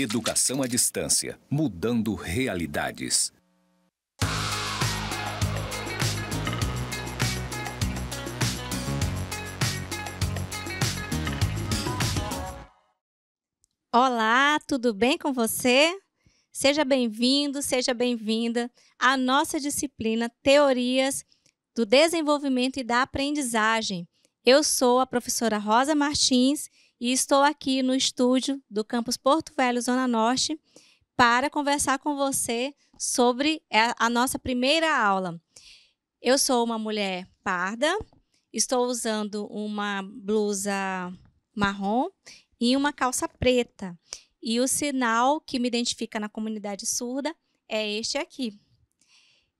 Educação à distância, mudando realidades. Olá, tudo bem com você? Seja bem-vindo, seja bem-vinda à nossa disciplina Teorias do Desenvolvimento e da Aprendizagem. Eu sou a professora Rosa Martins e estou aqui no estúdio do campus Porto Velho, Zona Norte, para conversar com você sobre a nossa primeira aula. Eu sou uma mulher parda, estou usando uma blusa marrom e uma calça preta. E o sinal que me identifica na comunidade surda é este aqui.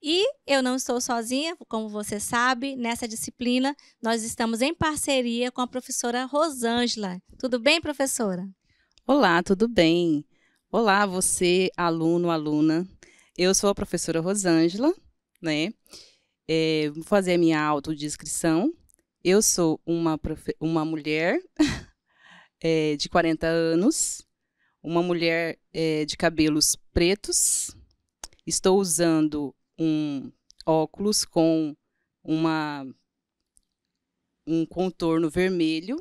E eu não estou sozinha, como você sabe, nessa disciplina nós estamos em parceria com a professora Rosângela. Tudo bem, professora? Olá, tudo bem. Olá, você, aluno, aluna. Eu sou a professora Rosângela, né? É, vou fazer a minha autodescrição. Eu sou uma, uma mulher é, de 40 anos, uma mulher é, de cabelos pretos. Estou usando um óculos com uma um contorno vermelho.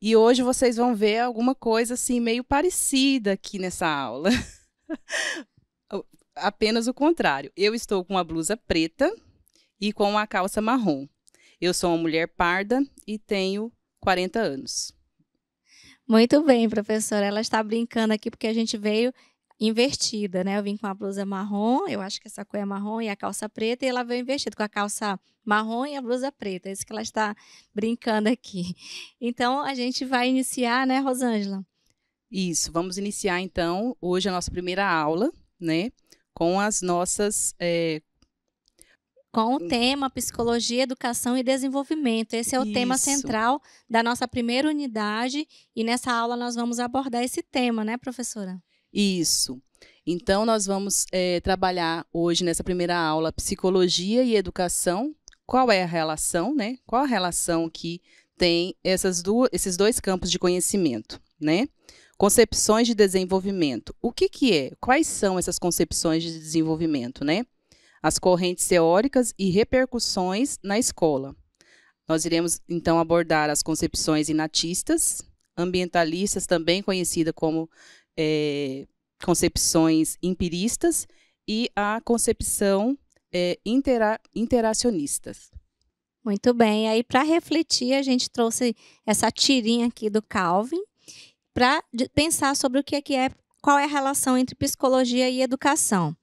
E hoje vocês vão ver alguma coisa assim meio parecida aqui nessa aula. Apenas o contrário. Eu estou com uma blusa preta e com uma calça marrom. Eu sou uma mulher parda e tenho 40 anos. Muito bem, professora. Ela está brincando aqui porque a gente veio invertida, né? Eu vim com a blusa marrom, eu acho que essa cor é marrom e a calça preta, e ela veio invertida com a calça marrom e a blusa preta. É isso que ela está brincando aqui. Então a gente vai iniciar, né, Rosângela? Isso, vamos iniciar então hoje a nossa primeira aula, né? Com as nossas. É... Com o hum. tema Psicologia, Educação e Desenvolvimento. Esse é o Isso. tema central da nossa primeira unidade, e nessa aula nós vamos abordar esse tema, né, professora? Isso. Então, nós vamos é, trabalhar hoje, nessa primeira aula, psicologia e educação. Qual é a relação, né? Qual a relação que tem essas duas, esses dois campos de conhecimento, né? Concepções de desenvolvimento. O que, que é? Quais são essas concepções de desenvolvimento, né? As correntes teóricas e repercussões na escola. Nós iremos, então, abordar as concepções inatistas, ambientalistas, também conhecida como é, concepções empiristas e a concepção é, intera interacionistas. Muito bem. Aí, para refletir, a gente trouxe essa tirinha aqui do Calvin para pensar sobre o que é que é, qual é a relação entre psicologia e educação.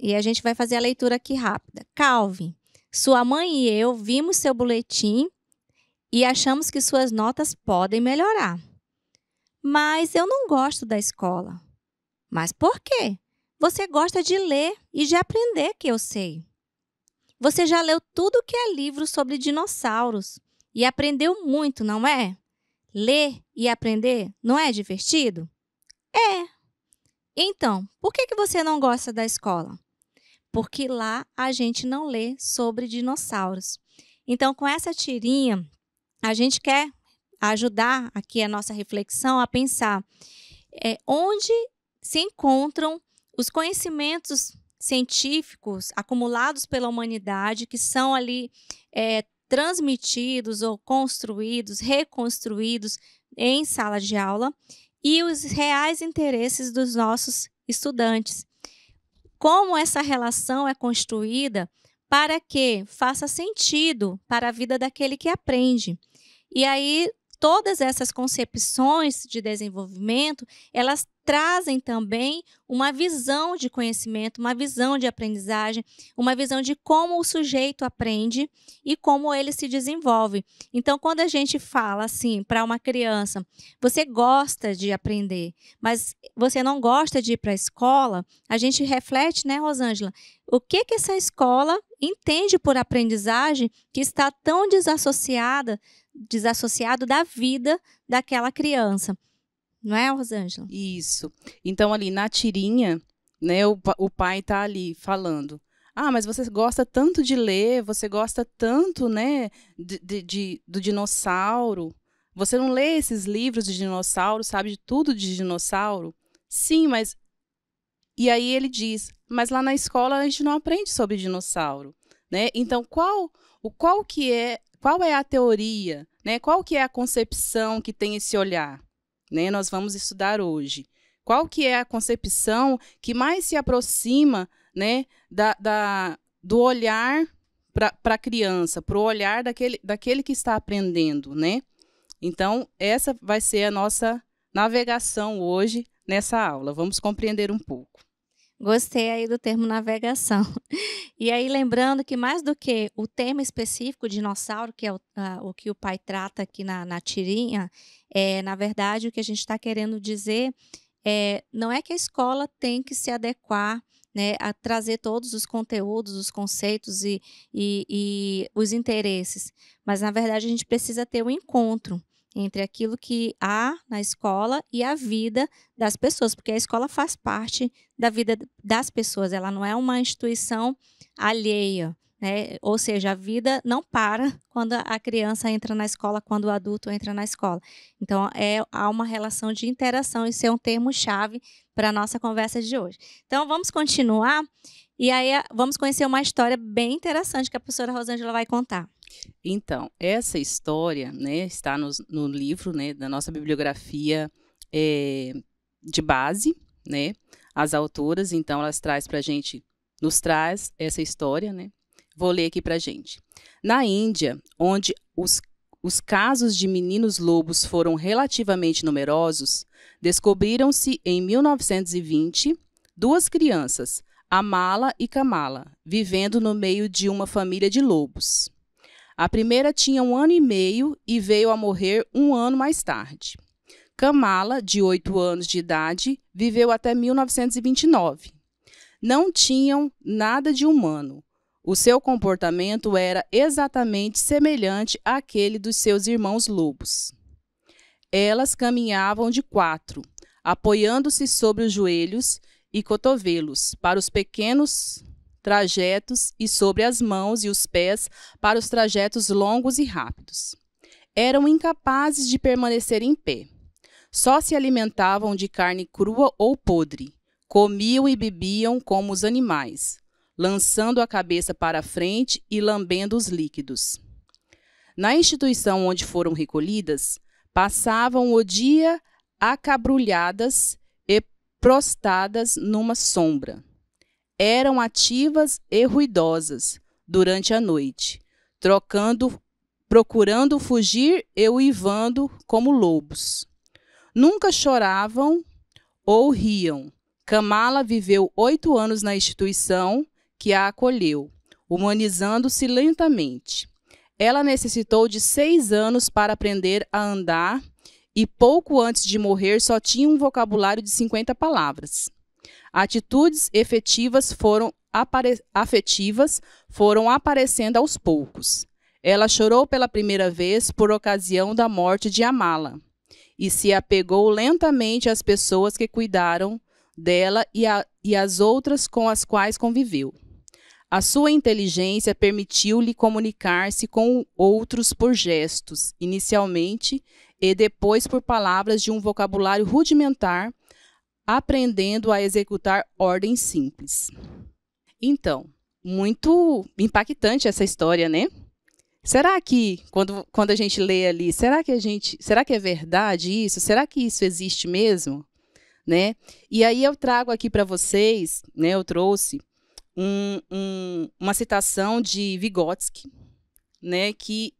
E a gente vai fazer a leitura aqui rápida. Calvin, sua mãe e eu vimos seu boletim e achamos que suas notas podem melhorar. Mas eu não gosto da escola. Mas por quê? Você gosta de ler e de aprender que eu sei. Você já leu tudo que é livro sobre dinossauros e aprendeu muito, não é? Ler e aprender não é divertido? É. Então, por que, que você não gosta da escola? Porque lá a gente não lê sobre dinossauros. Então, com essa tirinha, a gente quer ajudar aqui a nossa reflexão a pensar é, onde se encontram os conhecimentos científicos acumulados pela humanidade que são ali é, transmitidos ou construídos, reconstruídos em sala de aula e os reais interesses dos nossos estudantes. Como essa relação é construída para que faça sentido para a vida daquele que aprende. E aí todas essas concepções de desenvolvimento, elas trazem também uma visão de conhecimento, uma visão de aprendizagem, uma visão de como o sujeito aprende e como ele se desenvolve. Então, quando a gente fala assim para uma criança, você gosta de aprender, mas você não gosta de ir para a escola, a gente reflete, né, Rosângela? O que que essa escola entende por aprendizagem que está tão desassociada desassociado da vida daquela criança. Não é, Rosângela? Isso. Então, ali na tirinha, né, o, o pai está ali falando. Ah, mas você gosta tanto de ler, você gosta tanto, né, de, de, de do dinossauro. Você não lê esses livros de dinossauro, sabe de tudo de dinossauro? Sim, mas. E aí ele diz: mas lá na escola a gente não aprende sobre dinossauro, né? Então qual o qual que é qual é a teoria, né? Qual que é a concepção que tem esse olhar, né? Nós vamos estudar hoje. Qual que é a concepção que mais se aproxima, né, da, da do olhar para a criança, para o olhar daquele, daquele que está aprendendo, né? Então, essa vai ser a nossa navegação hoje nessa aula. Vamos compreender um pouco. Gostei aí do termo navegação. E aí, lembrando que mais do que o tema específico dinossauro, que é o, a, o que o pai trata aqui na, na tirinha, é, na verdade, o que a gente está querendo dizer é, não é que a escola tem que se adequar né, a trazer todos os conteúdos, os conceitos e, e, e os interesses, mas na verdade a gente precisa ter o um encontro entre aquilo que há na escola e a vida das pessoas, porque a escola faz parte da vida das pessoas, ela não é uma instituição alheia. Né? Ou seja, a vida não para quando a criança entra na escola, quando o adulto entra na escola. Então, é, há uma relação de interação, isso é um termo-chave para a nossa conversa de hoje. Então, vamos continuar e aí ah, vamos conhecer uma história bem interessante que a professora Rosângela vai contar. Então, essa história né, está no, no livro né, da nossa bibliografia é, de base, né? As autoras, então, elas traz para a gente, nos traz essa história, né? Vou ler aqui para gente. Na Índia, onde os, os casos de meninos lobos foram relativamente numerosos, descobriram-se em 1920 duas crianças, Amala e Kamala, vivendo no meio de uma família de lobos. A primeira tinha um ano e meio e veio a morrer um ano mais tarde. Kamala, de 8 anos de idade, viveu até 1929. Não tinham nada de humano, o seu comportamento era exatamente semelhante àquele dos seus irmãos lobos. Elas caminhavam de quatro, apoiando-se sobre os joelhos e cotovelos para os pequenos trajetos e sobre as mãos e os pés para os trajetos longos e rápidos. Eram incapazes de permanecer em pé. Só se alimentavam de carne crua ou podre. Comiam e bebiam como os animais lançando a cabeça para a frente e lambendo os líquidos. Na instituição onde foram recolhidas, passavam o dia acabrulhadas e prostadas numa sombra. Eram ativas e ruidosas durante a noite, trocando, procurando fugir e uivando como lobos. Nunca choravam ou riam. Kamala viveu oito anos na instituição que a acolheu, humanizando-se lentamente. Ela necessitou de seis anos para aprender a andar e, pouco antes de morrer, só tinha um vocabulário de 50 palavras. Atitudes efetivas foram afetivas foram aparecendo aos poucos. Ela chorou pela primeira vez por ocasião da morte de Amala e se apegou lentamente às pessoas que cuidaram dela e, e às outras com as quais conviveu. A sua inteligência permitiu-lhe comunicar-se com outros por gestos, inicialmente, e depois por palavras de um vocabulário rudimentar, aprendendo a executar ordens simples. Então, muito impactante essa história, né? Será que quando, quando a gente lê ali, será que a gente, será que é verdade isso? Será que isso existe mesmo, né? E aí eu trago aqui para vocês, né? Eu trouxe um, um, uma citação de Vygotsky, né, que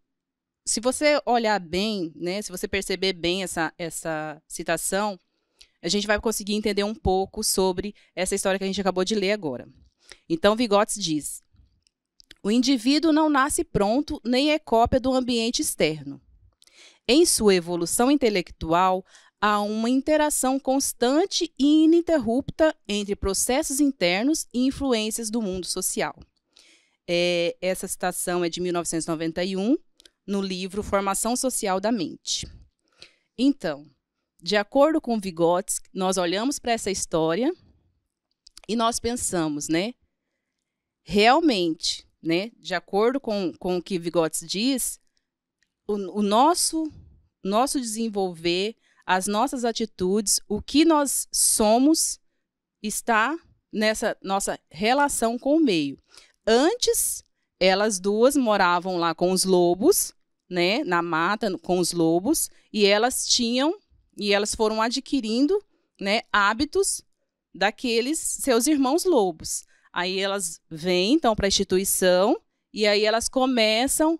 se você olhar bem, né, se você perceber bem essa, essa citação, a gente vai conseguir entender um pouco sobre essa história que a gente acabou de ler agora. Então, Vygotsky diz: o indivíduo não nasce pronto nem é cópia do ambiente externo. Em sua evolução intelectual, há uma interação constante e ininterrupta entre processos internos e influências do mundo social. É, essa citação é de 1991, no livro Formação Social da Mente. Então, de acordo com Vygotsky, nós olhamos para essa história e nós pensamos, né? Realmente, né? De acordo com, com o que Vygotsky diz, o, o nosso nosso desenvolver as nossas atitudes, o que nós somos está nessa nossa relação com o meio. Antes, elas duas moravam lá com os lobos, né, na mata com os lobos, e elas tinham e elas foram adquirindo, né, hábitos daqueles seus irmãos lobos. Aí elas vêm então para a instituição e aí elas começam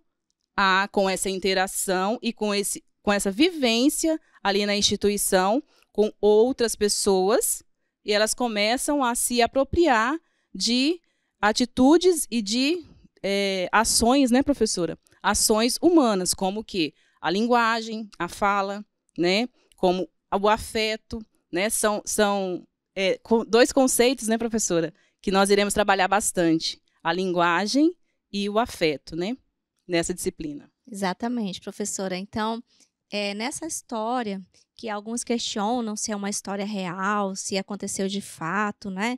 a com essa interação e com esse com essa vivência ali na instituição, com outras pessoas, e elas começam a se apropriar de atitudes e de é, ações, né, professora? Ações humanas, como que a linguagem, a fala, né? Como o afeto, né? São, são é, dois conceitos, né, professora, que nós iremos trabalhar bastante: a linguagem e o afeto, né? Nessa disciplina. Exatamente, professora. Então, é, nessa história, que alguns questionam se é uma história real, se aconteceu de fato, né?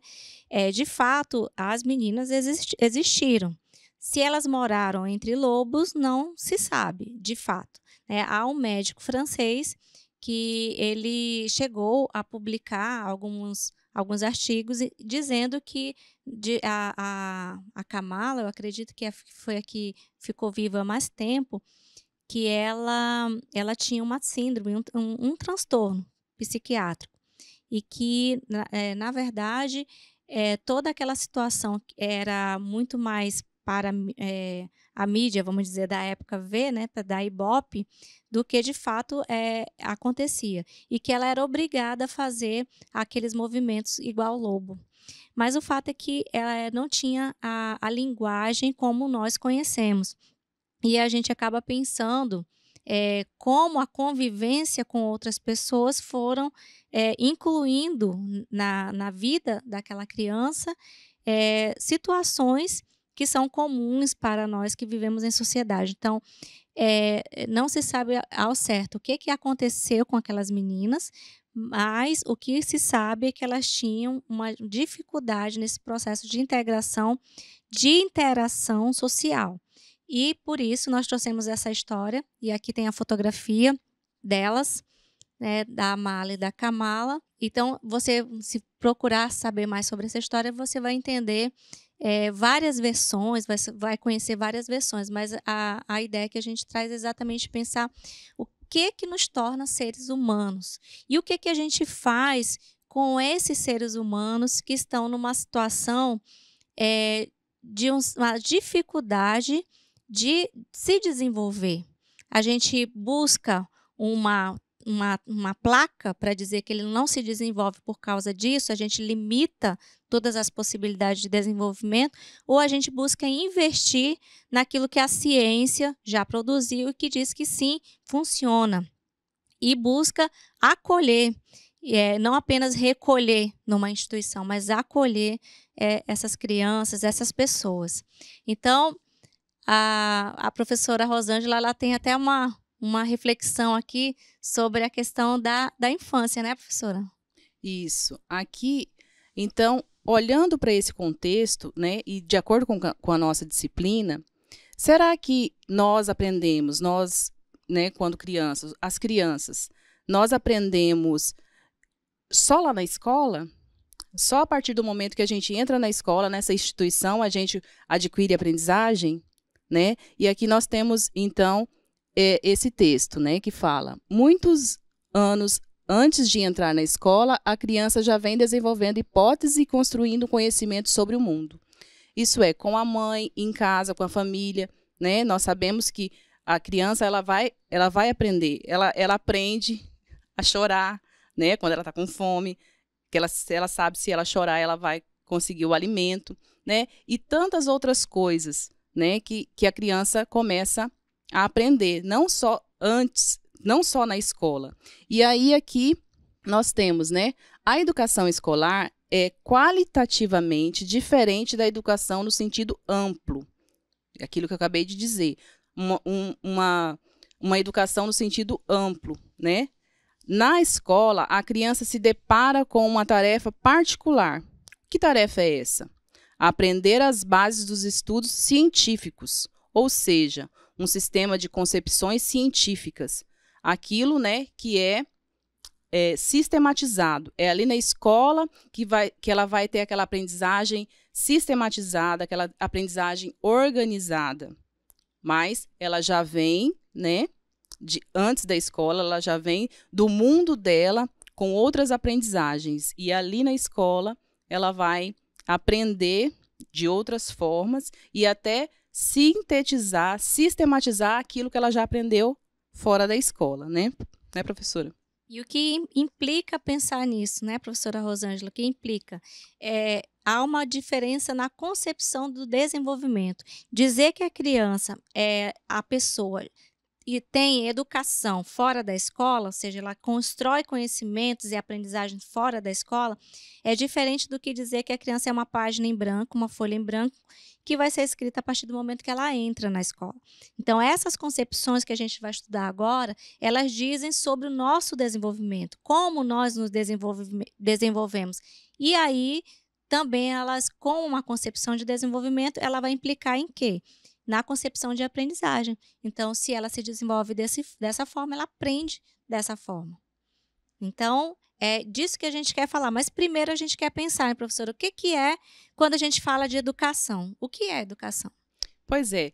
É, de fato, as meninas existiram. Se elas moraram entre lobos, não se sabe, de fato. É, há um médico francês que ele chegou a publicar alguns, alguns artigos dizendo que de, a, a, a Kamala, eu acredito que é, foi a que ficou viva mais tempo, que ela, ela tinha uma síndrome, um, um, um transtorno psiquiátrico. E que, na, é, na verdade, é, toda aquela situação era muito mais para é, a mídia, vamos dizer, da época ver né, da Ibope, do que de fato é, acontecia. E que ela era obrigada a fazer aqueles movimentos igual ao lobo. Mas o fato é que ela é, não tinha a, a linguagem como nós conhecemos e a gente acaba pensando é, como a convivência com outras pessoas foram é, incluindo na, na vida daquela criança é, situações que são comuns para nós que vivemos em sociedade. Então, não se sabe ao certo o que, que aconteceu com aquelas meninas, mas o que se sabe é que elas tinham uma dificuldade nesse processo de integração, de interação social. E por isso nós trouxemos essa história. E aqui tem a fotografia delas, né, da Amala e da Kamala. Então, você, se procurar saber mais sobre essa história, você vai entender é, várias versões, vai, vai, conhecer várias versões, mas a, a ideia que a gente traz é exatamente pensar o que que nos torna seres humanos e o que que a gente faz com esses seres humanos que estão numa situação é, de um, uma dificuldade de se desenvolver. A gente busca uma, uma, uma placa para dizer que ele não se desenvolve por causa disso, a gente limita todas as possibilidades de desenvolvimento, ou a gente busca investir naquilo que a ciência já produziu e que diz que sim, funciona. E busca acolher, é, não apenas recolher numa instituição, mas acolher é, essas crianças, essas pessoas. Então, a, a professora Rosângela ela tem até uma, uma reflexão aqui sobre a questão da, da infância, né, professora? Isso. Aqui, então, olhando para esse contexto, né, e de acordo com, com a nossa disciplina, será que nós aprendemos, nós, né, quando crianças, as crianças, nós aprendemos só lá na escola? Só a partir do momento que a gente entra na escola, nessa instituição, a gente adquire aprendizagem? né? E aqui nós temos então é, esse texto, né, que fala: muitos anos antes de entrar na escola, a criança já vem desenvolvendo hipóteses e construindo conhecimento sobre o mundo. Isso é com a mãe, em casa, com a família, né? Nós sabemos que a criança ela vai, ela vai aprender, ela, ela aprende a chorar, né? Quando ela está com fome, que ela, ela sabe se ela chorar ela vai conseguir o alimento, né? E tantas outras coisas né, que, que a criança começa a aprender, não só antes, não só na escola. E aí aqui nós temos, né, a educação escolar é qualitativamente diferente da educação no sentido amplo. É aquilo que eu acabei de dizer. Uma, um, uma, uma educação no sentido amplo, né? Na escola, a criança se depara com uma tarefa particular. Que tarefa é essa? aprender as bases dos estudos científicos, ou seja, um sistema de concepções científicas, aquilo né, que é, é, sistematizado. É ali na escola que, vai, que ela vai ter aquela aprendizagem sistematizada, aquela aprendizagem organizada. Mas ela já vem, né, de antes da escola, ela já vem do mundo dela com outras aprendizagens. E ali na escola, ela vai aprender de outras formas e até sintetizar, sistematizar aquilo que ela já aprendeu fora da escola, né? Né, professora? E o que implica pensar nisso, né, professora Rosângela? O que implica? É, há uma diferença na concepção do desenvolvimento. Dizer que a criança é a pessoa e tem educação fora da escola, ou seja, ela constrói conhecimentos e aprendizagem fora da escola, é diferente do que dizer que a criança é uma página em branco, uma folha em branco, que vai ser escrita a partir do momento que ela entra na escola. Então, essas concepções que a gente vai estudar agora, elas dizem sobre o nosso desenvolvimento, como nós nos desenvolvemos. E aí, também elas, com uma concepção de desenvolvimento, ela vai implicar em quê? na concepção de aprendizagem. Então, se ela se desenvolve desse, dessa forma, ela aprende dessa forma. Então, é disso que a gente quer falar, mas primeiro a gente quer pensar, hein, professora, o que, que é quando a gente fala de educação? O que é educação? Pois é,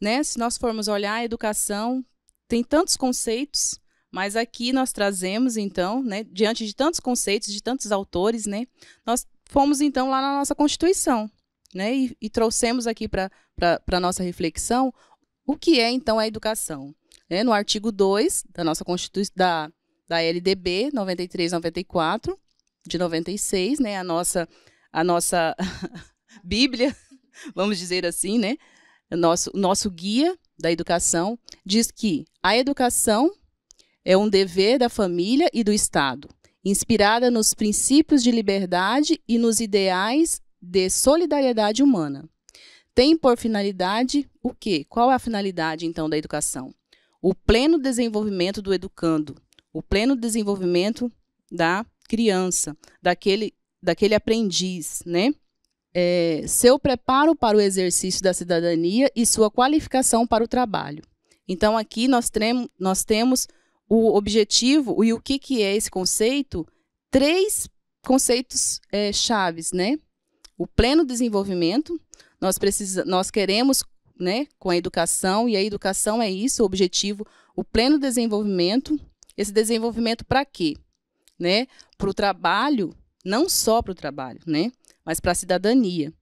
né? Se nós formos olhar a educação, tem tantos conceitos, mas aqui nós trazemos, então, né, diante de tantos conceitos, de tantos autores, né, nós fomos então lá na nossa Constituição, né, e, e trouxemos aqui para a nossa reflexão o que é, então, a educação. Né? No artigo 2 da nossa Constituição, da, da LDB 93-94, de 96, né, a nossa, a nossa Bíblia, vamos dizer assim, né, o nosso, nosso guia da educação, diz que a educação é um dever da família e do Estado, inspirada nos princípios de liberdade e nos ideais de solidariedade humana. Tem por finalidade o quê? Qual é a finalidade, então, da educação? O pleno desenvolvimento do educando, o pleno desenvolvimento da criança, daquele, daquele aprendiz, né? É, seu preparo para o exercício da cidadania e sua qualificação para o trabalho. Então, aqui nós, tremo, nós temos o objetivo e o que, que é esse conceito, três conceitos é, chaves, né? o pleno desenvolvimento. Nós, precisa, nós queremos, né, com a educação, e a educação é isso, o objetivo, o pleno desenvolvimento. Esse desenvolvimento para quê? Né? Para o trabalho, não só para o trabalho, né? mas para a cidadania.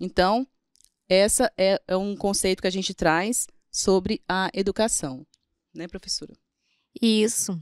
Então, essa é, é um conceito que a gente traz sobre a educação, né, professora? Isso.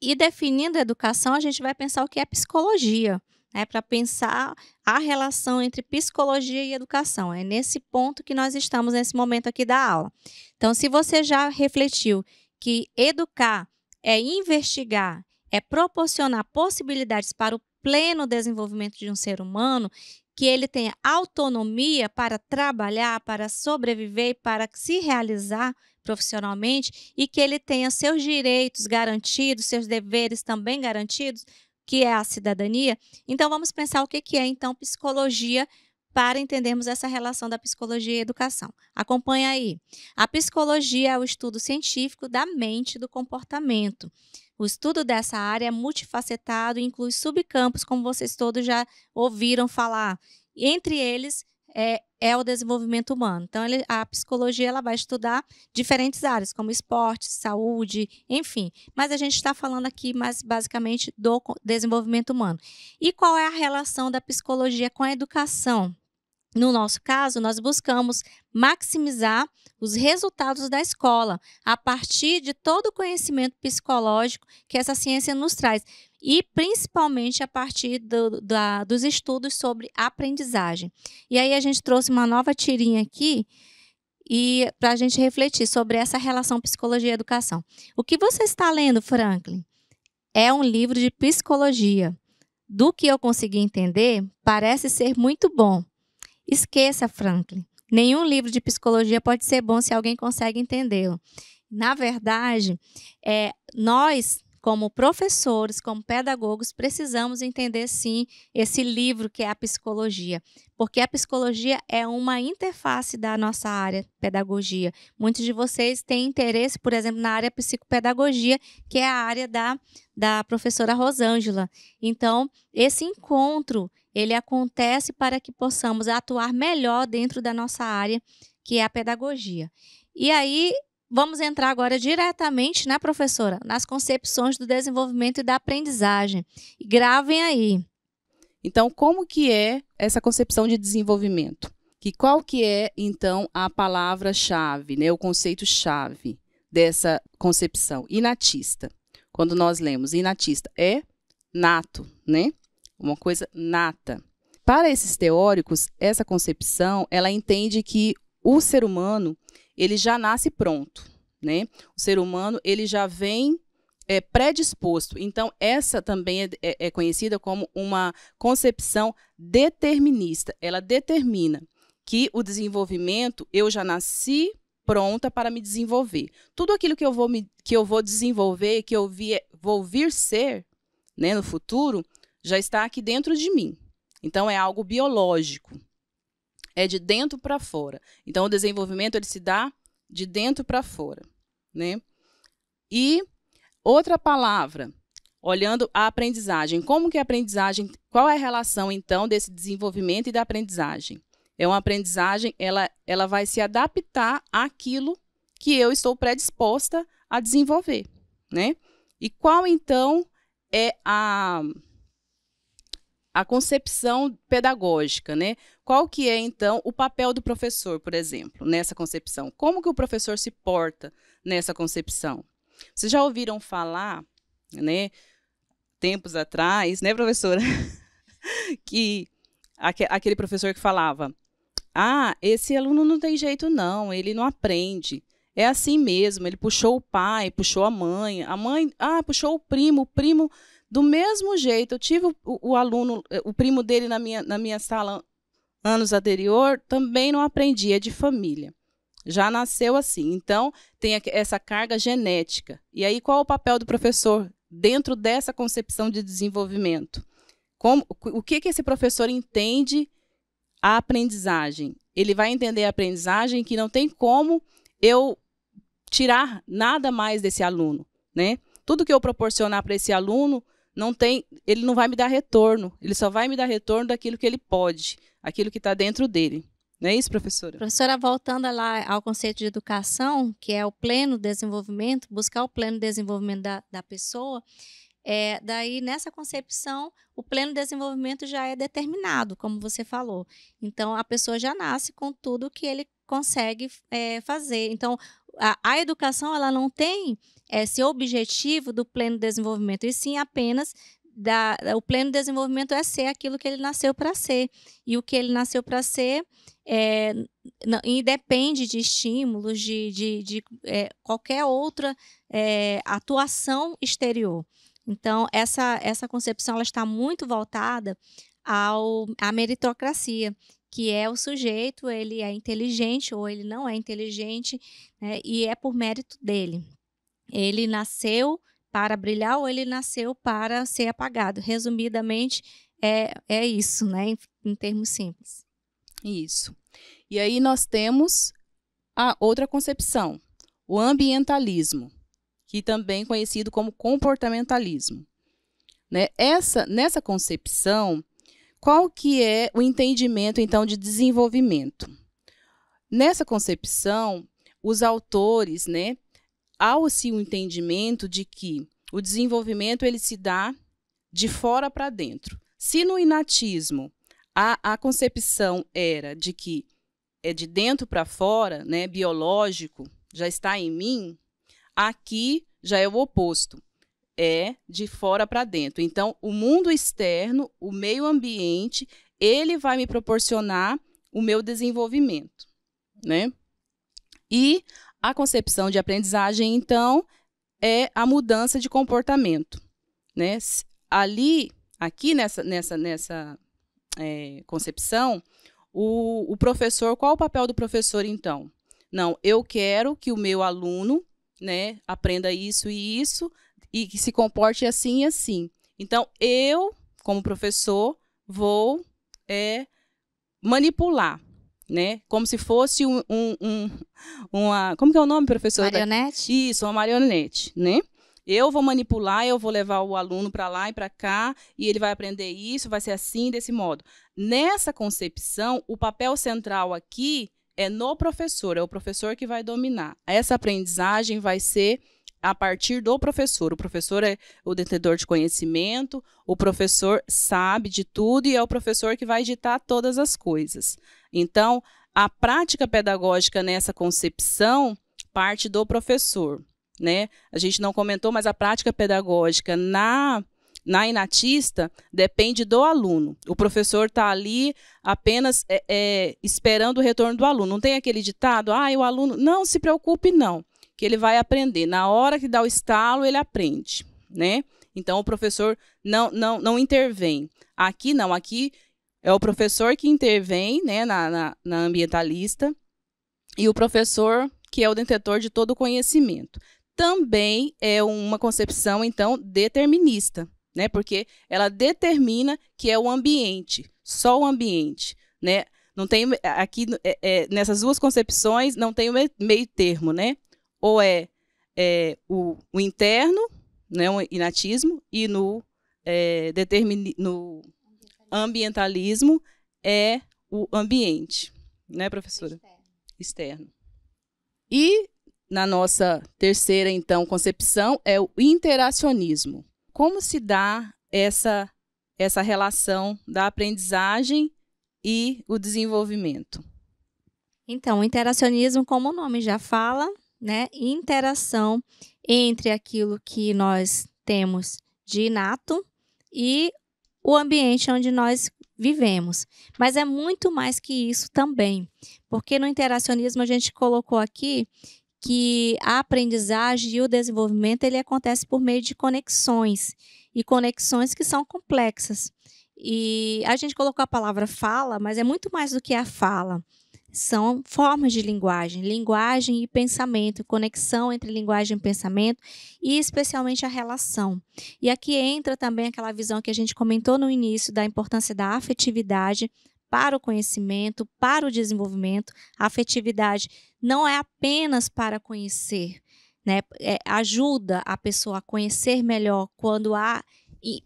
E definindo a educação, a gente vai pensar o que é psicologia né, para pensar a relação entre psicologia e educação. É nesse ponto que nós estamos nesse momento aqui da aula. Então, se você já refletiu que educar é investigar, é proporcionar possibilidades para o pleno desenvolvimento de um ser humano, que ele tenha autonomia para trabalhar, para sobreviver e para se realizar profissionalmente e que ele tenha seus direitos garantidos, seus deveres também garantidos, que é a cidadania. Então vamos pensar o que, é então psicologia para entendermos essa relação da psicologia e educação. Acompanha aí. A psicologia é o estudo científico da mente e do comportamento. O estudo dessa área é multifacetado e inclui subcampos, como vocês todos já ouviram falar. Entre eles, é, é o desenvolvimento humano. Então, ele, a psicologia ela vai estudar diferentes áreas, como esporte, saúde, enfim. Mas a gente está falando aqui mais basicamente do desenvolvimento humano. E qual é a relação da psicologia com a educação? No nosso caso, nós buscamos maximizar os resultados da escola a partir de todo o conhecimento psicológico que essa ciência nos traz e principalmente a partir do, da, dos estudos sobre aprendizagem. E aí a gente trouxe uma nova tirinha aqui e para a gente refletir sobre essa relação psicologia e educação. O que você está lendo, Franklin? É um livro de psicologia. Do que eu consegui entender, parece ser muito bom. Esqueça, Franklin. Nenhum livro de psicologia pode ser bom se alguém consegue entendê-lo. Na verdade, é, nós como professores, como pedagogos, precisamos entender sim esse livro que é a psicologia, porque a psicologia é uma interface da nossa área pedagogia. Muitos de vocês têm interesse, por exemplo, na área psicopedagogia, que é a área da, da professora Rosângela. Então, esse encontro ele acontece para que possamos atuar melhor dentro da nossa área, que é a pedagogia. E aí, Vamos entrar agora diretamente, né, professora, nas concepções do desenvolvimento e da aprendizagem. Gravem aí. Então, como que é essa concepção de desenvolvimento? Que qual que é então a palavra-chave, né, o conceito-chave dessa concepção inatista? Quando nós lemos inatista é nato, né? Uma coisa nata. Para esses teóricos, essa concepção, ela entende que o ser humano ele já nasce pronto, né? O ser humano ele já vem é, predisposto. Então essa também é, é, é conhecida como uma concepção determinista. Ela determina que o desenvolvimento eu já nasci pronta para me desenvolver. Tudo aquilo que eu vou, me, que eu vou desenvolver, que eu vi, vou vir ser né, no futuro, já está aqui dentro de mim. Então, é algo biológico é de dentro para fora. Então, o desenvolvimento ele se dá de dentro para fora. Né? E outra palavra, olhando a aprendizagem. Como que a aprendizagem, qual é a relação, então, desse desenvolvimento e da aprendizagem? É uma aprendizagem, ela, ela vai se adaptar àquilo que eu estou predisposta a desenvolver. Né? E qual, então, é a a concepção pedagógica, né? Qual que é então o papel do professor, por exemplo, nessa concepção? Como que o professor se porta nessa concepção? Vocês já ouviram falar, né, tempos atrás, né, professora, que aquele professor que falava: "Ah, esse aluno não tem jeito não, ele não aprende". É assim mesmo, ele puxou o pai, puxou a mãe, a mãe, ah, puxou o primo, o primo do mesmo jeito, eu tive o, o aluno, eh, o primo dele na minha, na minha sala anos anterior, também não aprendia de família. Já nasceu assim. Então, tem essa carga genética. E aí, qual o papel do professor dentro dessa concepção de desenvolvimento? Como, o que, que esse professor entende a aprendizagem? Ele vai entender a aprendizagem que não tem como eu tirar nada mais desse aluno. Né? Tudo que eu proporcionar para esse aluno não tem, ele não vai me dar retorno. Ele só vai me dar retorno daquilo que ele pode, aquilo que está dentro dele. Não é isso, professora? Professora, voltando lá ao conceito de educação, que é o pleno desenvolvimento, buscar o pleno desenvolvimento da, da pessoa, é, daí, nessa concepção, o pleno desenvolvimento já é determinado, como você falou. Então, a pessoa já nasce com tudo que ele consegue é, fazer. Então, a, a educação ela não tem esse objetivo do pleno desenvolvimento, e sim apenas da, o pleno desenvolvimento é ser aquilo que ele nasceu para ser. E o que ele nasceu para ser é, não, independe de estímulos, de, de, de é, qualquer outra é, atuação exterior. Então, essa, essa concepção ela está muito voltada ao, à meritocracia, que é o sujeito, ele é inteligente ou ele não é inteligente, né, e é por mérito dele. Ele nasceu para brilhar ou ele nasceu para ser apagado. Resumidamente, é, é isso, né, em, em termos simples. Isso. E aí nós temos a outra concepção, o ambientalismo, que também conhecido como comportamentalismo. Né? Essa, nessa concepção, qual que é o entendimento então de desenvolvimento? Nessa concepção, os autores, né, há-se o entendimento de que o desenvolvimento ele se dá de fora para dentro. Se no inatismo a, a concepção era de que é de dentro para fora, né, biológico, já está em mim, aqui já é o oposto é de fora para dentro. Então, o mundo externo, o meio ambiente, ele vai me proporcionar o meu desenvolvimento, né? E a concepção de aprendizagem, então, é a mudança de comportamento, né? Ali, aqui nessa nessa nessa é, concepção, o, o professor, qual o papel do professor então? Não, eu quero que o meu aluno né, aprenda isso e isso e que se comporte assim e assim. Então, eu, como professor, vou é, manipular, né? Como se fosse um, um, um, uma... Como que é o nome, professor? Marionete? Isso, uma marionete, né? Eu vou manipular, eu vou levar o aluno para lá e para cá, e ele vai aprender isso, vai ser assim, desse modo. Nessa concepção, o papel central aqui é no professor, é o professor que vai dominar. Essa aprendizagem vai ser a partir do professor. O professor é o detentor de conhecimento, o professor sabe de tudo e é o professor que vai ditar todas as coisas. Então, a prática pedagógica nessa concepção parte do professor. Né? A gente não comentou, mas a prática pedagógica na na inatista depende do aluno. O professor está ali apenas é, é, esperando o retorno do aluno. Não tem aquele ditado, ah, o aluno. Não se preocupe, não que ele vai aprender. Na hora que dá o estalo, ele aprende, né? Então o professor não não não intervém. Aqui não, aqui é o professor que intervém, né, na, na, na ambientalista e o professor que é o detentor de todo o conhecimento. Também é uma concepção então determinista, né? Porque ela determina que é o ambiente, só o ambiente, né? Não tem aqui é, é, nessas duas concepções não tem meio termo, né? ou é, é o, o, interno, né, o inatismo, e no, é, no ambientalismo é o ambiente, né, professora? Externo. Externo. E na nossa terceira, então, concepção é o interacionismo. Como se dá essa, essa relação da aprendizagem e o desenvolvimento? Então, o interacionismo, como o nome já fala, né, interação entre aquilo que nós temos de inato e o ambiente onde nós vivemos. Mas é muito mais que isso também, porque no interacionismo a gente colocou aqui que a aprendizagem e o desenvolvimento ele acontece por meio de conexões e conexões que são complexas. E a gente colocou a palavra fala, mas é muito mais do que a fala são formas de linguagem, linguagem e pensamento, conexão entre linguagem e pensamento e especialmente a relação. E aqui entra também aquela visão que a gente comentou no início da importância da afetividade para o conhecimento, para o desenvolvimento. A afetividade não é apenas para conhecer, né? É, ajuda a pessoa a conhecer melhor quando há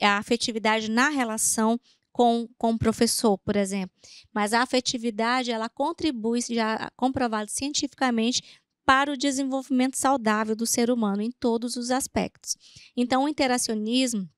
a afetividade na relação com, com o professor, por exemplo. Mas a afetividade, ela contribui, já comprovado cientificamente, para o desenvolvimento saudável do ser humano em todos os aspectos. Então, o interacionismo,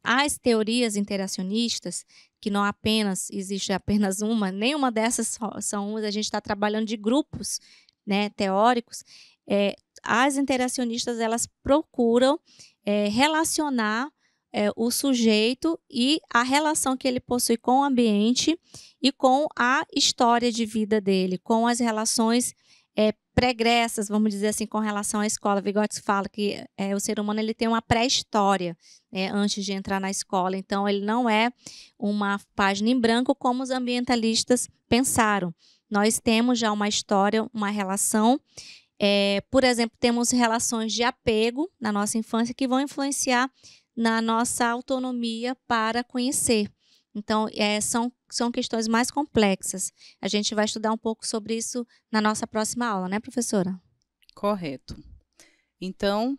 as teorias interacionistas, que não apenas existe apenas uma, nenhuma dessas são umas, a gente está trabalhando de grupos né, teóricos, é, as interacionistas elas procuram é, relacionar é, o sujeito e a relação que ele possui com o ambiente e com a história de vida dele, com as relações é, pregressas, vamos dizer assim, com relação à escola. Vigotes fala que é, o ser humano ele tem uma pré-história né, antes de entrar na escola. Então, ele não é uma página em branco como os ambientalistas pensaram. Nós temos já uma história, uma relação. É, por exemplo, temos relações de apego na nossa infância que vão influenciar na nossa autonomia para conhecer. Então, é, são, são questões mais complexas. A gente vai estudar um pouco sobre isso na nossa próxima aula, né, professora? Correto. Então,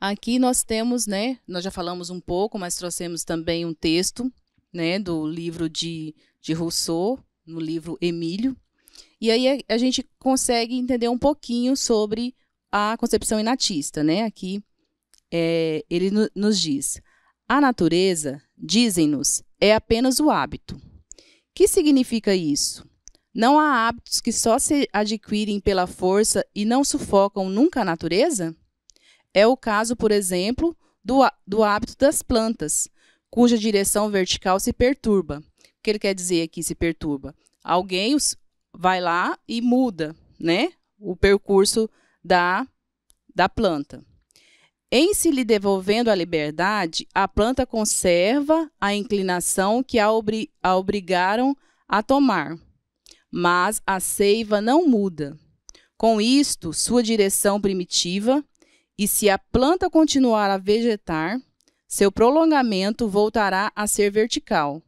aqui nós temos, né, nós já falamos um pouco, mas trouxemos também um texto, né, do livro de, de Rousseau, no livro Emílio. E aí a, a gente consegue entender um pouquinho sobre a concepção inatista, né, aqui é, ele no, nos diz: a natureza, dizem-nos, é apenas o hábito. Que significa isso? Não há hábitos que só se adquirem pela força e não sufocam nunca a natureza? É o caso, por exemplo, do, do hábito das plantas, cuja direção vertical se perturba. O que ele quer dizer aqui se perturba? Alguém os, vai lá e muda né, o percurso da, da planta. Em se lhe devolvendo a liberdade, a planta conserva a inclinação que a, obri a obrigaram a tomar, mas a seiva não muda. Com isto, sua direção primitiva, e se a planta continuar a vegetar, seu prolongamento voltará a ser vertical.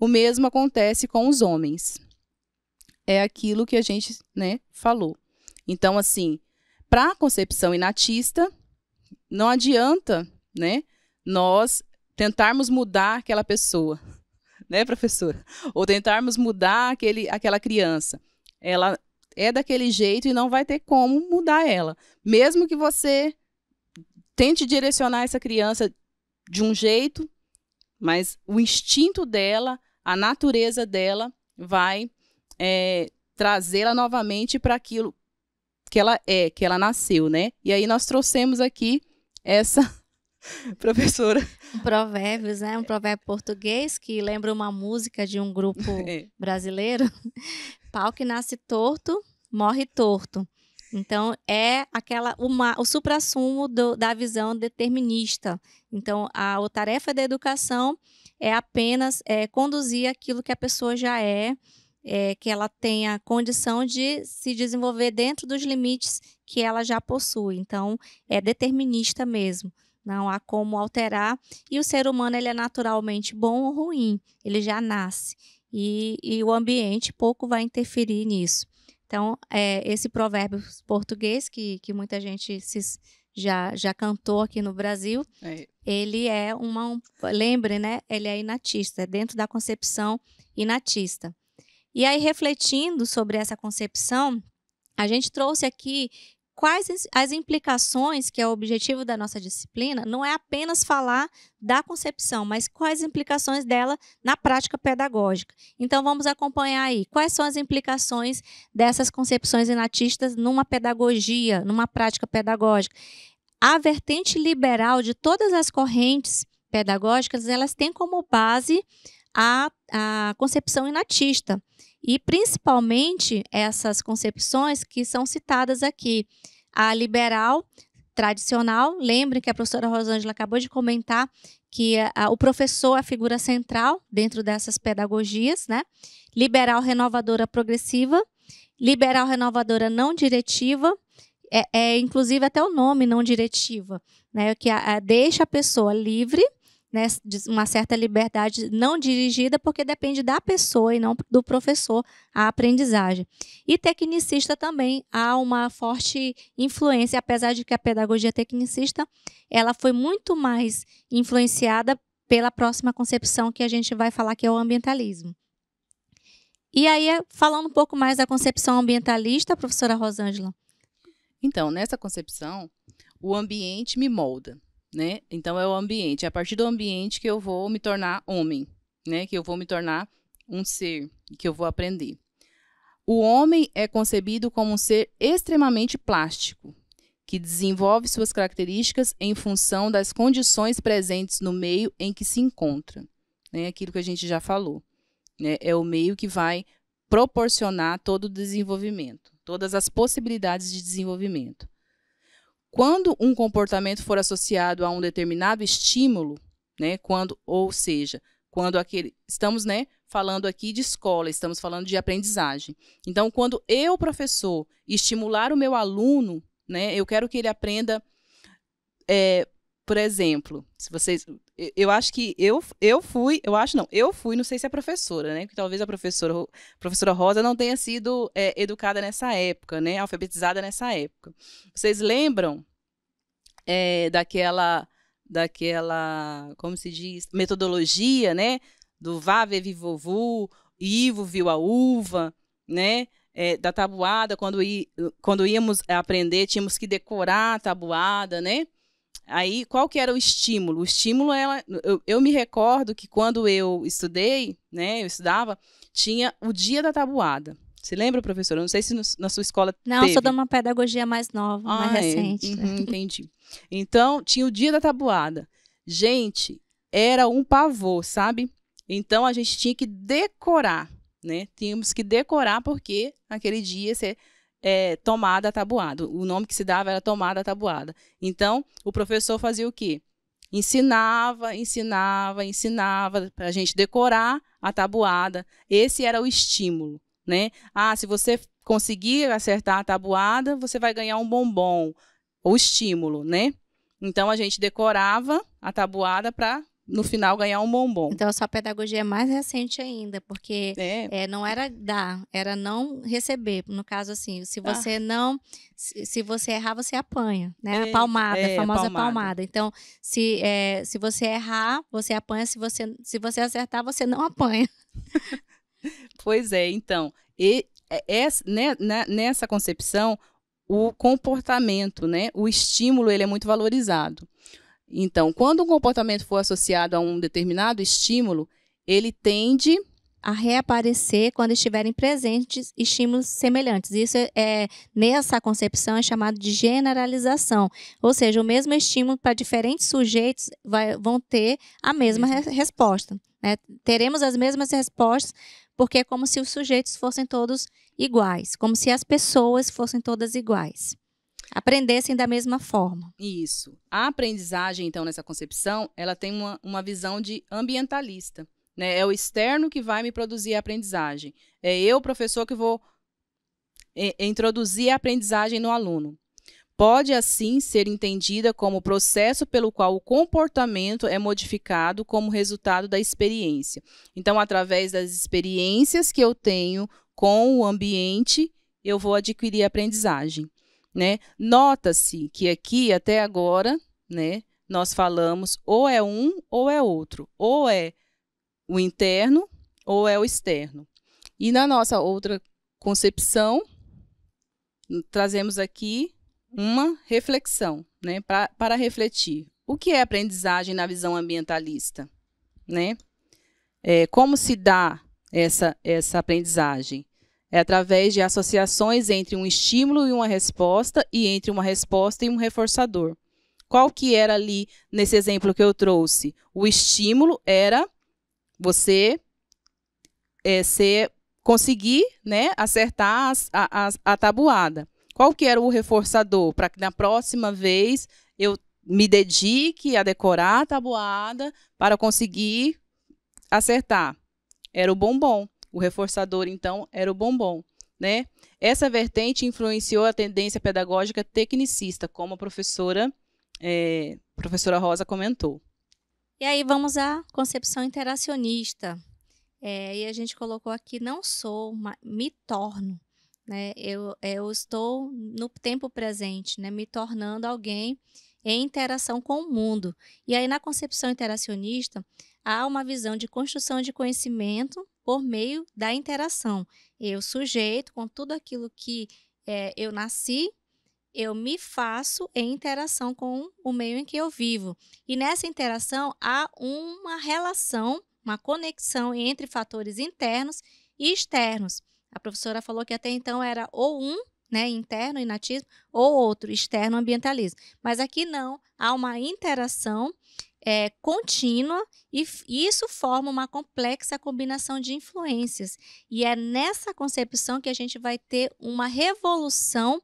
O mesmo acontece com os homens. É aquilo que a gente né, falou. Então, assim, para a concepção inatista, não adianta, né? Nós tentarmos mudar aquela pessoa, né, professora? Ou tentarmos mudar aquele, aquela criança. Ela é daquele jeito e não vai ter como mudar ela. Mesmo que você tente direcionar essa criança de um jeito, mas o instinto dela, a natureza dela, vai é, trazê-la novamente para aquilo que ela é, que ela nasceu, né? E aí nós trouxemos aqui essa professora. Um provérbios, né? Um provérbio português que lembra uma música de um grupo é. brasileiro. Pau que nasce torto, morre torto. Então, é aquela uma, o suprassumo do, da visão determinista. Então, a, a tarefa da educação é apenas é, conduzir aquilo que a pessoa já é, é, que ela tenha condição de se desenvolver dentro dos limites que ela já possui. Então, é determinista mesmo. Não há como alterar. E o ser humano ele é naturalmente bom ou ruim, ele já nasce. E, e o ambiente pouco vai interferir nisso. Então, é, esse provérbio português, que, que muita gente se, já, já cantou aqui no Brasil, é. ele é uma. lembre, né? Ele é inatista, é dentro da concepção inatista. E aí, refletindo sobre essa concepção, a gente trouxe aqui quais as implicações, que é o objetivo da nossa disciplina, não é apenas falar da concepção, mas quais as implicações dela na prática pedagógica. Então vamos acompanhar aí quais são as implicações dessas concepções inatistas numa pedagogia, numa prática pedagógica. A vertente liberal de todas as correntes pedagógicas, elas têm como base a, a concepção inatista. E principalmente essas concepções que são citadas aqui. A liberal tradicional, lembre que a professora Rosângela acabou de comentar que a, o professor é a figura central dentro dessas pedagogias, né? Liberal renovadora progressiva, liberal renovadora não diretiva, é, é inclusive até o nome não diretiva, né? Que a, a deixa a pessoa livre né, uma certa liberdade não dirigida, porque depende da pessoa e não do professor a aprendizagem. E tecnicista também há uma forte influência, apesar de que a pedagogia tecnicista ela foi muito mais influenciada pela próxima concepção que a gente vai falar que é o ambientalismo. E aí, é, falando um pouco mais da concepção ambientalista, professora Rosângela. Então, nessa concepção, o ambiente me molda né? Então é o ambiente, é a partir do ambiente que eu vou me tornar homem, né? Que eu vou me tornar um ser, que eu vou aprender. O homem é concebido como um ser extremamente plástico, que desenvolve suas características em função das condições presentes no meio em que se encontra. Né? Aquilo que a gente já falou. Né? É o meio que vai proporcionar todo o desenvolvimento, todas as possibilidades de desenvolvimento. Quando um comportamento for associado a um determinado estímulo, né, quando, ou seja, quando aquele, estamos, né, falando aqui de escola, estamos falando de aprendizagem. Então, quando eu, professor, estimular o meu aluno, né, eu quero que ele aprenda é, por exemplo, se vocês. Eu acho que eu, eu fui, eu acho não, eu fui, não sei se é professora, né? Porque talvez a professora, a professora Rosa não tenha sido é, educada nessa época, né? Alfabetizada nessa época. Vocês lembram é, daquela. Daquela, como se diz, metodologia, né? Do vá, vê, vivovu, Ivo viu a uva, né? É, da tabuada, quando, quando íamos aprender, tínhamos que decorar a tabuada, né? Aí, qual que era o estímulo? O estímulo, eu, eu me recordo que quando eu estudei, né, eu estudava, tinha o dia da tabuada. Você lembra, professora? Eu não sei se no, na sua escola Não, teve. só de uma pedagogia mais nova, ah, mais é. recente. Uhum, entendi. Então, tinha o dia da tabuada. Gente, era um pavor, sabe? Então, a gente tinha que decorar, né? Tínhamos que decorar porque aquele dia você é, tomada tabuada. O nome que se dava era tomada tabuada. Então, o professor fazia o quê? Ensinava, ensinava, ensinava para a gente decorar a tabuada. Esse era o estímulo, né? Ah, se você conseguir acertar a tabuada, você vai ganhar um bombom, o estímulo, né? Então a gente decorava a tabuada para no final ganhar um bombom. Então a sua pedagogia é mais recente ainda, porque é. É, não era dar, era não receber. No caso assim, se ah. você ah. não, se, se, você errar você apanha, né? É, a palmada, é, a famosa palmada. palmada. Então se é, se você errar você apanha, se você se você acertar você não apanha. pois é, então e é, essa, né, né, nessa concepção o comportamento, né, o estímulo ele é muito valorizado. Então, quando um comportamento for associado a um determinado estímulo, ele tende a reaparecer quando estiverem presentes estímulos semelhantes. Isso é, é nessa concepção é chamado de generalização, ou seja, o mesmo estímulo para diferentes sujeitos vai, vão ter a mesma re resposta. Né? Teremos as mesmas respostas porque é como se os sujeitos fossem todos iguais, como se as pessoas fossem todas iguais aprendessem da mesma forma. Isso. A aprendizagem, então, nessa concepção, ela tem uma, uma visão de ambientalista. Né? É o externo que vai me produzir a aprendizagem. É eu, professor, que vou é, introduzir a aprendizagem no aluno. Pode, assim, ser entendida como o processo pelo qual o comportamento é modificado como resultado da experiência. Então, através das experiências que eu tenho com o ambiente, eu vou adquirir aprendizagem. Né? Nota-se que aqui até agora, né, nós falamos ou é um ou é outro, ou é o interno ou é o externo. E na nossa outra concepção, trazemos aqui uma reflexão, né, pra, para refletir. O que é aprendizagem na visão ambientalista? Né? É, como se dá essa, essa aprendizagem? É através de associações entre um estímulo e uma resposta e entre uma resposta e um reforçador. Qual que era ali nesse exemplo que eu trouxe? O estímulo era você é, ser, conseguir né, acertar as, a, a, a tabuada. Qual que era o reforçador? Para que na próxima vez eu me dedique a decorar a tabuada para conseguir acertar. Era o bombom. O reforçador, então, era o bombom. Né? Essa vertente influenciou a tendência pedagógica tecnicista, como a professora, é, professora Rosa comentou. E aí vamos à concepção interacionista. É, e a gente colocou aqui, não sou, me torno. Né? Eu, eu estou no tempo presente, né? me tornando alguém em interação com o mundo. E aí, na concepção interacionista, há uma visão de construção de conhecimento por meio da interação. Eu, sujeito, com tudo aquilo que é, eu nasci, eu me faço em interação com o meio em que eu vivo. E nessa interação há uma relação, uma conexão entre fatores internos e externos. A professora falou que até então era ou um, né, interno, inatismo, ou outro, externo, ambientalismo. Mas aqui não, há uma interação é, contínua e isso forma uma complexa combinação de influências. E é nessa concepção que a gente vai ter uma revolução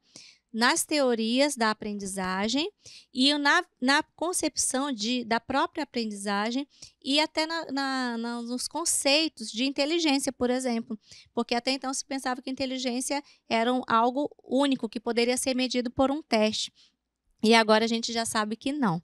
nas teorias da aprendizagem e na, na concepção de, da própria aprendizagem e até na, na, na, nos conceitos de inteligência, por exemplo. Porque até então se pensava que inteligência era um, algo único, que poderia ser medido por um teste. E agora a gente já sabe que não.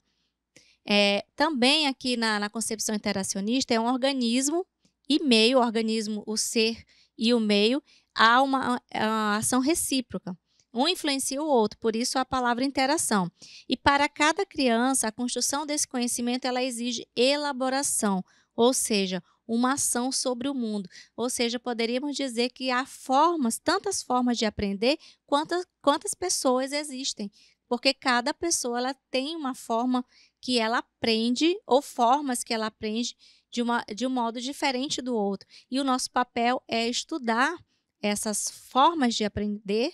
É, também aqui na, na concepção interacionista é um organismo e meio, o organismo, o ser e o meio, há uma, uma ação recíproca. Um influencia o outro, por isso a palavra interação. E para cada criança, a construção desse conhecimento ela exige elaboração, ou seja, uma ação sobre o mundo. Ou seja, poderíamos dizer que há formas, tantas formas de aprender quantas, quantas pessoas existem, porque cada pessoa ela tem uma forma que ela aprende ou formas que ela aprende de, uma, de um modo diferente do outro. E o nosso papel é estudar essas formas de aprender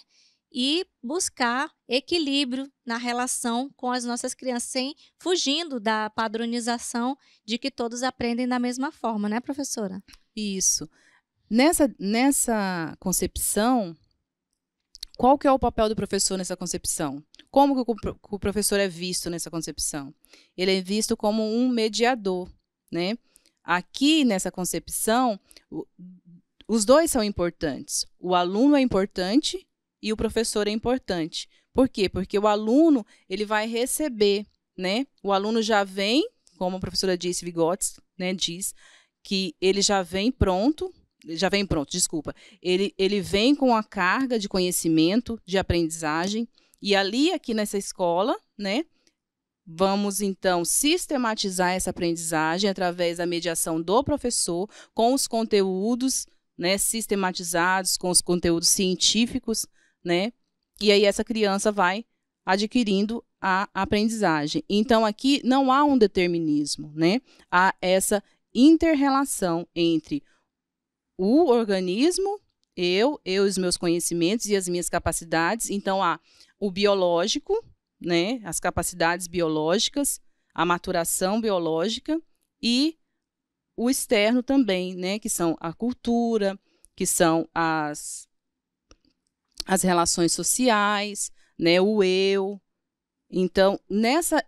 e buscar equilíbrio na relação com as nossas crianças, sem fugindo da padronização de que todos aprendem da mesma forma, né, professora? Isso. Nessa, nessa concepção, qual que é o papel do professor nessa concepção? Como que o, professor é visto nessa concepção? Ele é visto como um mediador, né? Aqui nessa concepção, os dois são importantes. O aluno é importante e o professor é importante. Por quê? Porque o aluno, ele vai receber, né? O aluno já vem, como a professora disse, Vigotes, né, diz que ele já vem pronto, já vem pronto, desculpa. Ele, ele vem com a carga de conhecimento, de aprendizagem, e ali, aqui nessa escola, né, vamos então sistematizar essa aprendizagem através da mediação do professor, com os conteúdos né, sistematizados, com os conteúdos científicos, né, e aí essa criança vai adquirindo a aprendizagem. Então, aqui não há um determinismo, né? Há essa interrelação entre o organismo, eu, eu os meus conhecimentos e as minhas capacidades. Então há o biológico, né, as capacidades biológicas, a maturação biológica e o externo também, né, que são a cultura, que são as as relações sociais, né, o eu. Então, nessa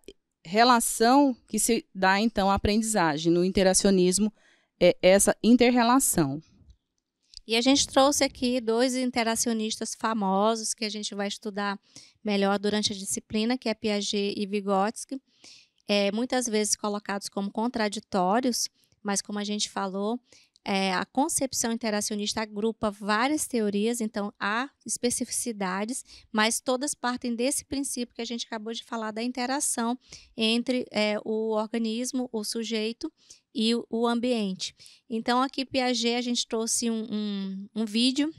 relação que se dá então a aprendizagem, no interacionismo é essa interrelação. E a gente trouxe aqui dois interacionistas famosos que a gente vai estudar melhor durante a disciplina, que é Piaget e Vygotsky, é, muitas vezes colocados como contraditórios, mas como a gente falou, é, a concepção interacionista agrupa várias teorias, então há especificidades, mas todas partem desse princípio que a gente acabou de falar da interação entre é, o organismo, o sujeito e o ambiente. Então, aqui Piaget, a gente trouxe um, um, um vídeo,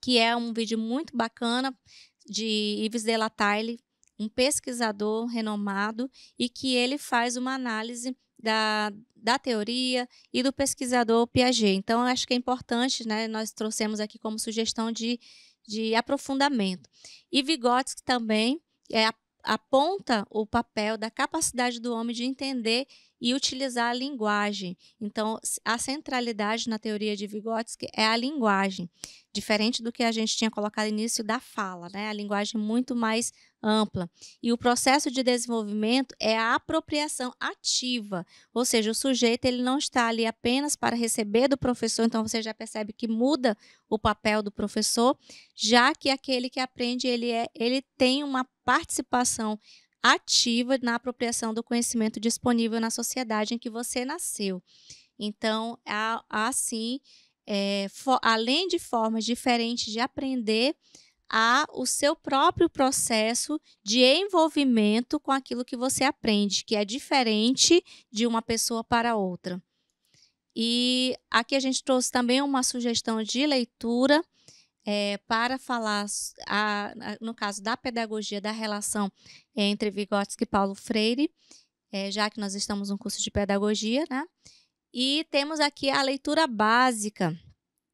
que é um vídeo muito bacana, de Yves Delataille, um pesquisador renomado, e que ele faz uma análise da, da teoria e do pesquisador Piaget. Então, acho que é importante, né, nós trouxemos aqui como sugestão de, de aprofundamento. E Vygotsky também é, aponta o papel da capacidade do homem de entender e utilizar a linguagem. Então, a centralidade na teoria de Vygotsky é a linguagem, diferente do que a gente tinha colocado no início da fala, né? A linguagem muito mais ampla. E o processo de desenvolvimento é a apropriação ativa, ou seja, o sujeito ele não está ali apenas para receber do professor, então você já percebe que muda o papel do professor, já que aquele que aprende ele é ele tem uma participação ativa na apropriação do conhecimento disponível na sociedade em que você nasceu. Então, há, há sim, é, for, além de formas diferentes de aprender, há o seu próprio processo de envolvimento com aquilo que você aprende, que é diferente de uma pessoa para outra. E aqui a gente trouxe também uma sugestão de leitura é, para falar, a, a, no caso da pedagogia da relação eh, entre Vygotsky e Paulo Freire, é, já que nós estamos no curso de pedagogia, né? E temos aqui a leitura básica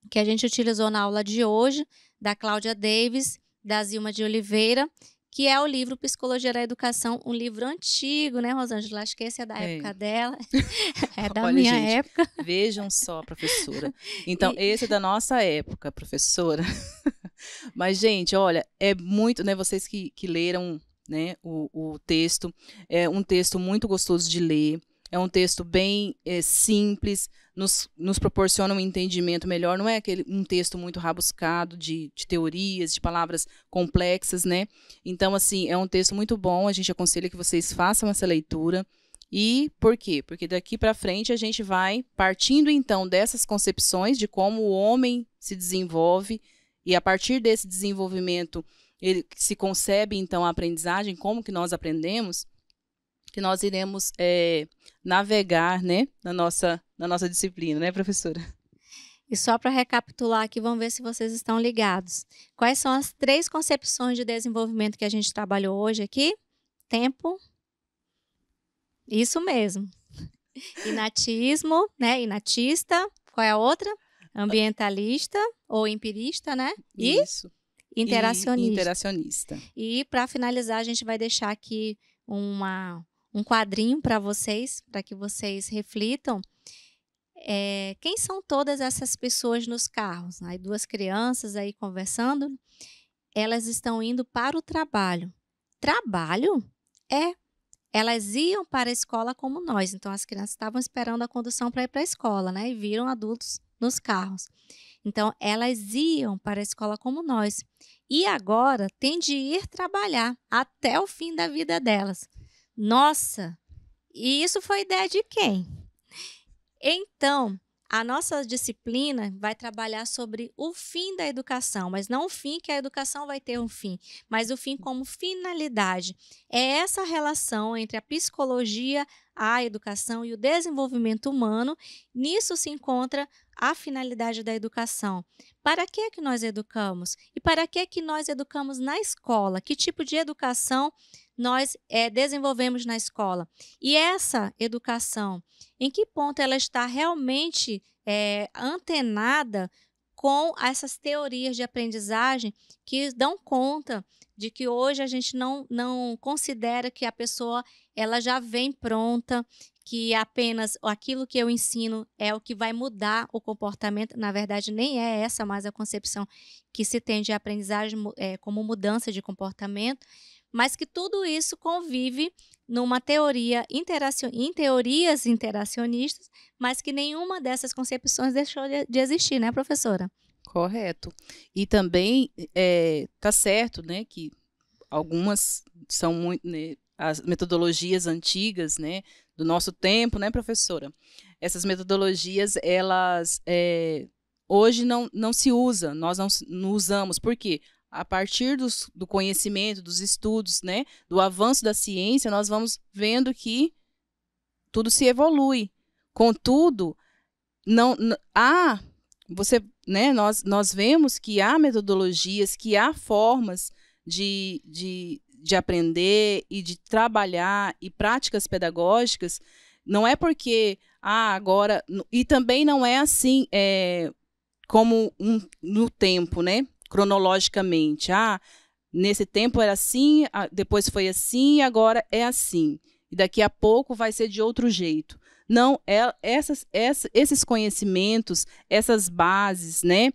que a gente utilizou na aula de hoje, da Cláudia Davis, da Zilma de Oliveira que é o livro Psicologia da Educação, um livro antigo, né, Rosângela? Acho que esse é da é. época dela, é da Olha, minha gente, época. Vejam só, professora. Então, e... esse é da nossa época, professora. Mas, gente, olha, é muito, né? Vocês que, que leram né, o, o texto, é um texto muito gostoso de ler, é um texto bem é, simples, nos, nos proporciona um entendimento melhor. Não é aquele, um texto muito rabuscado de, de teorias, de palavras complexas, né? Então, assim, é um texto muito bom. A gente aconselha que vocês façam essa leitura. E por quê? Porque daqui para frente a gente vai partindo então dessas concepções de como o homem se desenvolve e a partir desse desenvolvimento ele se concebe então a aprendizagem, como que nós aprendemos, que nós iremos é, navegar, né, na nossa na nossa disciplina, né, professora? E só para recapitular aqui, vamos ver se vocês estão ligados. Quais são as três concepções de desenvolvimento que a gente trabalhou hoje aqui? Tempo. Isso mesmo. Inatismo, né? Inatista. Qual é a outra? Ambientalista ou empirista, né? E Isso. Interacionista. E interacionista. E para finalizar, a gente vai deixar aqui uma, um quadrinho para vocês, para que vocês reflitam é, quem são todas essas pessoas nos carros? Aí né? duas crianças aí conversando, elas estão indo para o trabalho. Trabalho? É. Elas iam para a escola como nós, então as crianças estavam esperando a condução para ir para a escola, né? E viram adultos nos carros. Então elas iam para a escola como nós. E agora tem de ir trabalhar até o fim da vida delas. Nossa! E isso foi ideia de quem? Então, a nossa disciplina vai trabalhar sobre o fim da educação, mas não o fim que a educação vai ter um fim, mas o fim como finalidade. É essa relação entre a psicologia, a educação e o desenvolvimento humano. Nisso se encontra a finalidade da educação. Para que é que nós educamos? E para que é que nós educamos na escola? Que tipo de educação nós é, desenvolvemos na escola. E essa educação, em que ponto ela está realmente é, antenada com essas teorias de aprendizagem que dão conta de que hoje a gente não, não considera que a pessoa ela já vem pronta, que apenas aquilo que eu ensino é o que vai mudar o comportamento. Na verdade, nem é essa mais a concepção que se tem de aprendizagem é, como mudança de comportamento, mas que tudo isso convive numa teoria interacion... em teorias interacionistas, mas que nenhuma dessas concepções deixou de existir, né, professora? Correto. E também é, tá certo, né, que algumas são muito né, as metodologias antigas, né, do nosso tempo, né, professora. Essas metodologias, elas é, hoje não, não se usa, nós não, não usamos. Por quê? a partir dos, do conhecimento, dos estudos, né, do avanço da ciência, nós vamos vendo que tudo se evolui. Contudo, não, há você, né, nós, nós vemos que há metodologias, que há formas de, de, de aprender e de trabalhar e práticas pedagógicas. Não é porque ah, agora e também não é assim é, como um, no tempo, né? cronologicamente. Ah, nesse tempo era assim, depois foi assim, e agora é assim. E daqui a pouco vai ser de outro jeito. Não, é, essas, essa, esses conhecimentos, essas bases, né?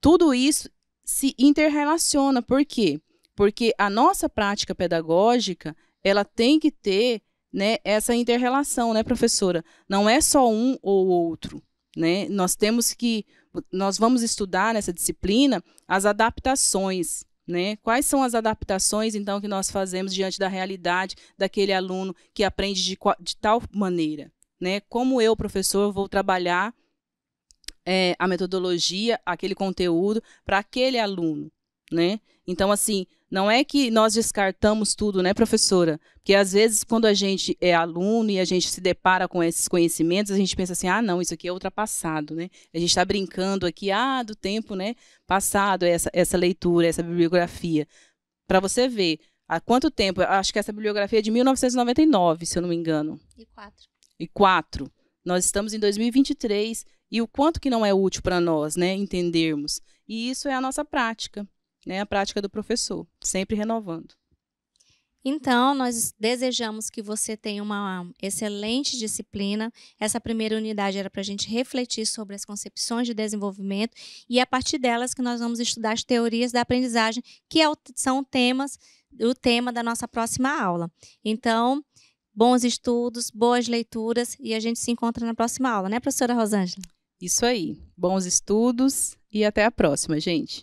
Tudo isso se interrelaciona. Por quê? Porque a nossa prática pedagógica, ela tem que ter né, essa interrelação, né, professora? Não é só um ou outro, né? Nós temos que nós vamos estudar nessa disciplina as adaptações. Né? Quais são as adaptações, então, que nós fazemos diante da realidade daquele aluno que aprende de, de tal maneira? Né? Como eu, professor, vou trabalhar é, a metodologia, aquele conteúdo para aquele aluno? né? Então, assim, não é que nós descartamos tudo, né, professora? Porque às vezes, quando a gente é aluno e a gente se depara com esses conhecimentos, a gente pensa assim, ah, não, isso aqui é ultrapassado, né? A gente está brincando aqui, ah, do tempo, né, passado, essa, essa leitura, essa bibliografia. Para você ver, há quanto tempo? Acho que essa bibliografia é de 1999, se eu não me engano. E quatro. E quatro. Nós estamos em 2023 e o quanto que não é útil para nós, né, entendermos. E isso é a nossa prática né, a prática do professor, sempre renovando. Então, nós desejamos que você tenha uma excelente disciplina. Essa primeira unidade era para a gente refletir sobre as concepções de desenvolvimento e a partir delas que nós vamos estudar as teorias da aprendizagem, que é são temas, o tema da nossa próxima aula. Então, bons estudos, boas leituras e a gente se encontra na próxima aula, né, professora Rosângela? Isso aí. Bons estudos e até a próxima, gente.